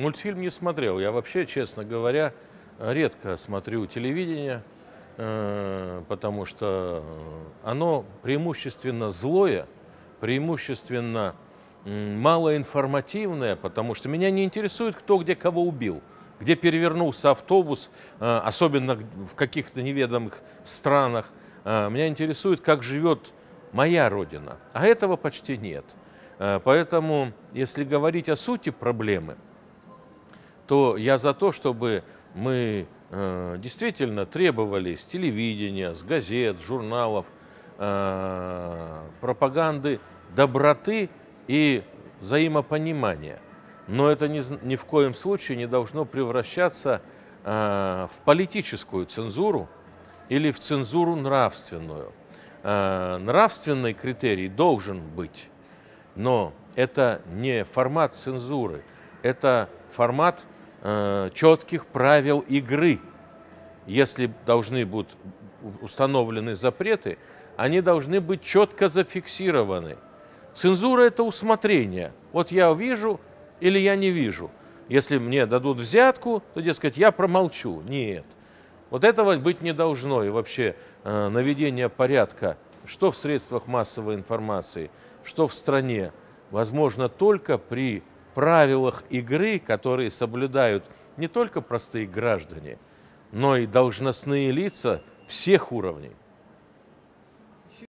Мультфильм не смотрел. Я вообще, честно говоря, редко смотрю телевидение, э, потому что оно преимущественно злое, преимущественно малоинформативное, потому что меня не интересует, кто где кого убил, где перевернулся автобус, э, особенно в каких-то неведомых странах. Э, меня интересует, как живет моя родина. А этого почти нет. Поэтому, если говорить о сути проблемы – то я за то, чтобы мы э, действительно требовали с телевидения, с газет, с журналов э, пропаганды доброты и взаимопонимания. Но это ни, ни в коем случае не должно превращаться э, в политическую цензуру или в цензуру нравственную. Э, нравственный критерий должен быть, но это не формат цензуры, это формат Э, четких правил игры. Если должны будут установлены запреты, они должны быть четко зафиксированы. Цензура – это усмотрение. Вот я вижу или я не вижу. Если мне дадут взятку, то, дескать, я промолчу. Нет. Вот этого быть не должно. И вообще э, наведение порядка, что в средствах массовой информации, что в стране, возможно только при правилах игры, которые соблюдают не только простые граждане, но и должностные лица всех уровней.